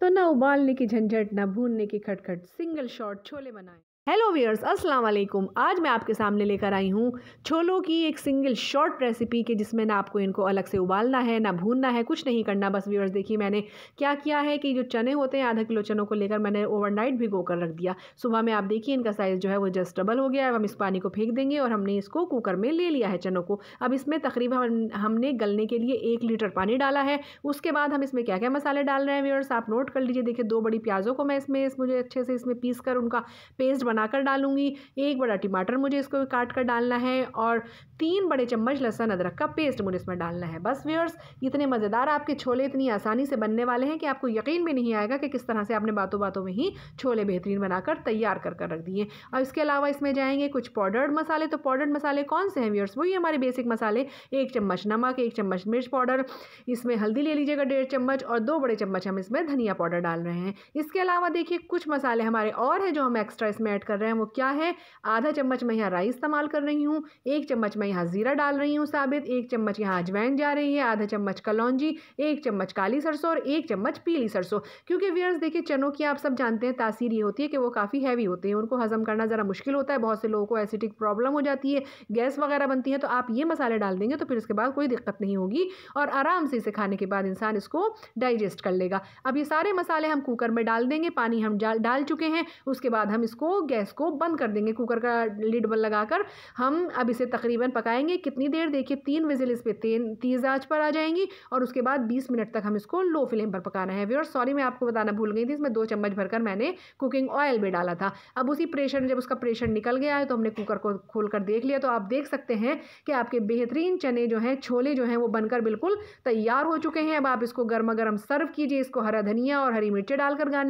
तो ना उबालने की झंझट ना भूनने की खटखट सिंगल शॉट छोले बनाएं हेलो वीयर्स अस्सलाम वालेकुम आज मैं आपके सामने लेकर आई हूँ छोलों की एक सिंगल शॉर्ट रेसिपी के जिसमें ना आपको इनको अलग से उबालना है ना भूनना है कुछ नहीं करना बस वीयर्स देखिए मैंने क्या किया है कि जो चने होते हैं आधा किलो चनों को लेकर मैंने ओवरनाइट भिगो कर रख दिया सुबह में आप देखिए इनका साइज़ जो है वो जस्ट डबल हो गया है हम इस पानी को फेंक देंगे और हमने इसको कुकर में ले लिया है चनों को अब इसमें तकरीबन हमने गलने के लिए एक लीटर पानी डाला है उसके बाद हम इसमें क्या क्या मसाले डाल रहे हैं वीयर्स आप नोट कर लीजिए देखिए दो बड़ी प्याज़ों को मैं इसमें मुझे अच्छे से इसमें पीस कर उनका पेस्ट बना बनाकर डालूंगी एक बड़ा टमाटर मुझे इसको काट कर डालना है और तीन बड़े चम्मच लहसन अदरक का पेस्ट मुझे इसमें डालना है बस व्यूअर्स इतने मज़ेदार आपके छोले इतनी आसानी से बनने वाले हैं कि आपको यकीन भी नहीं आएगा कि किस तरह से आपने बातों बातों में ही छोले बेहतरीन बनाकर तैयार कर कर रख दिए और इसके अलावा इसमें जाएंगे कुछ पाउडर्ड मसाले तो पाउडर्ड मसाले कौन से हैं व्यूअर्स वही हमारे बेसिक मसाले एक चम्मच नमक एक चम्मच मिर्च पाउडर इसमें हल्दी ले लीजिएगा डेढ़ चम्मच और दो बड़े चम्मच हम इसमें धनिया पाउडर डाल रहे हैं इसके अलावा देखिए कुछ मसाले हमारे और हैं जो हम एक्स्ट्रा इसमें ऐड कर रहे हैं वो क्या है आधा चम्मच मैं यहाँ राइस इस्तेमाल कर रही हूँ एक चम्मच मैं यहाँ ज़ीरा डाल रही हूँ साबित एक चम्मच यहाँ अजवैन जा रही है आधा चम्मच कलौजी एक चम्मच काली सरसों और एक चम्मच पीली सरसों क्योंकि व्यर्स देखिए चनों की आप सब जानते हैं तासीर ये होती है कि वो काफ़ी हैवी होते हैं उनको हज़म करना ज़रा मुश्किल होता है बहुत से लोगों को एसिडिक प्रॉब्लम हो जाती है गैस वगैरह बनती है तो आप ये मसाले डाल देंगे तो फिर उसके बाद कोई दिक्कत नहीं होगी और आराम से इसे खाने के बाद इंसान इसको डाइजेस्ट कर लेगा अब ये सारे मसाले हम कुकर में डाल देंगे पानी हम डाल चुके हैं उसके बाद हम इसको गैस को बंद कर देंगे कुकर का लिड लगाकर हम अब इसे तकरीबन पकाएंगे कितनी देर देखिए तीन विजिल इस पर तीज आँच पर आ जाएंगी और उसके बाद बीस मिनट तक हम इसको लो फ्लेम पर पकाना है व्यवर सॉरी मैं आपको बताना भूल गई थी इसमें दो चम्मच भरकर मैंने कुकिंग ऑयल भी डाला था अब उसी प्रेशर जब उसका प्रेशर निकल गया है तो हमने कुकर को खोल कर देख लिया तो आप देख सकते हैं कि आपके बेहतरीन चने जो हैं छोले जो हैं वो बनकर बिल्कुल तैयार हो चुके हैं अब आप इसको गर्मा गर्म सर्व कीजिए इसको हरा धनिया और हरी मिर्ची डालकर गाने